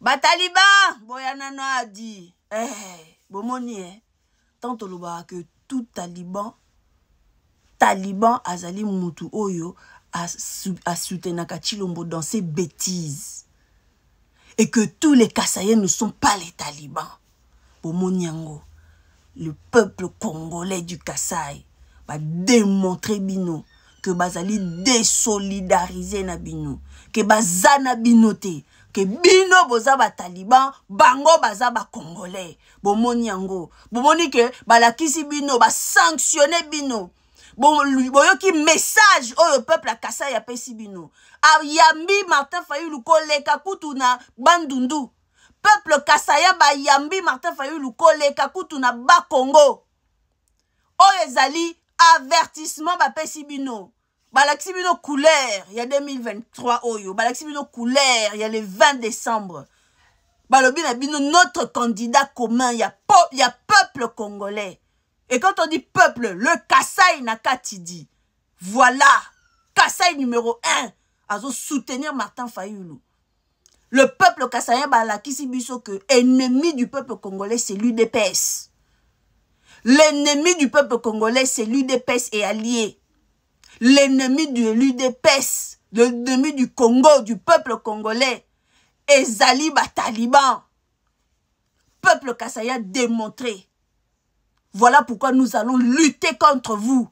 bataliba a dit eh, bomoni e eh. que tout taliban taliban azali moutou oyo soutenu chilombo dans ses bêtises et que tous les Kassayens ne sont pas les talibans bon le peuple congolais du va démontrer bino que bazali désolidarise nabino, que Bazana binoté ke bino boza bataliban bango baza bacongolais bomoni yango bomoni ke balakisi bino basanctionne bino boyoki message oyo peuple akasai apesi bino ayambi martin fayulu koleka kutu na bandundu peuple kasaya bayambi martin fayulu koleka kutu na bakongo oyo ezali avertissement bapesi bino Il bino oh couleur a 2023 oyo balakisi bino couleur a le 20 décembre Balobina bino notre candidat commun y y a peuple congolais et quand on dit peuple le Kassai na dit voilà Kassai numéro 1 à soutenir martin fayulu le peuple Kassai balakisi biso que ennemi du peuple congolais c'est l'UDPS l'ennemi du peuple congolais c'est l'UDPS et allié l'ennemi de l'UDPS, l'ennemi du Congo, du peuple congolais, Ezali Taliban. Peuple Kassaya démontré. Voilà pourquoi nous allons lutter contre vous.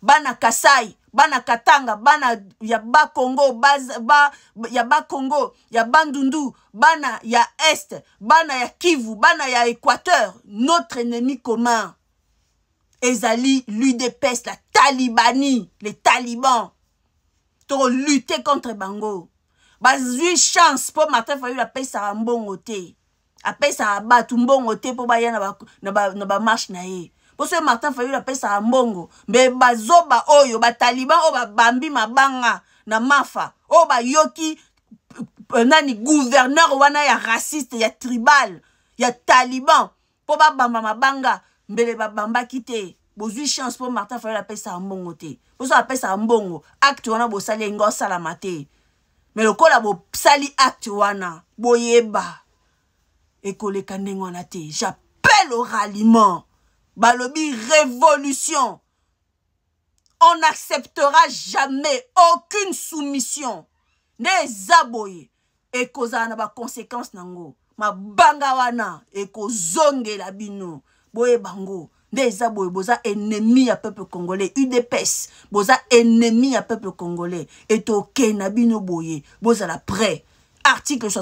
Bana Kassai, Bana Katanga, Bana Yaba Congo, ya Congo, Bana Ya Est, Bana Ya Kivu, Bana Ya Équateur. Notre ennemi commun. Ezali, l'UDPS, la Talibani, les talibans. To lutter contre Bango. Bazui chance pour matin fallu la paix ça mbongo te. Après ça batu mbongo te pour baya na ba na ba, na ba marche naie. Pour ce matin fallu la paix ça mbongo. Mais bazoba oyo ba taliban o oh, ba bambi mabanga na mafa. O oh, ba yoki euh, nani gouverneur wana ya raciste ya tribal ya taliban bamba ma mabanga mbele bamba kité bozwi chance pour martin fayol apesaka mbongo te paix apesaka mbongo acte wana sala enge mais le cola bo sali acte wana boyeba ekoleka ndenge wana te jappelle au ralliement balobi révolution on n'acceptera jamais aucune soumission Ne eza boye za na conséquence nango mabanga wana la bino Boye bango Bézaboué, ennemi à peuple congolais udps boza ennemi à peuple congolais Et na nabino boye la prêt article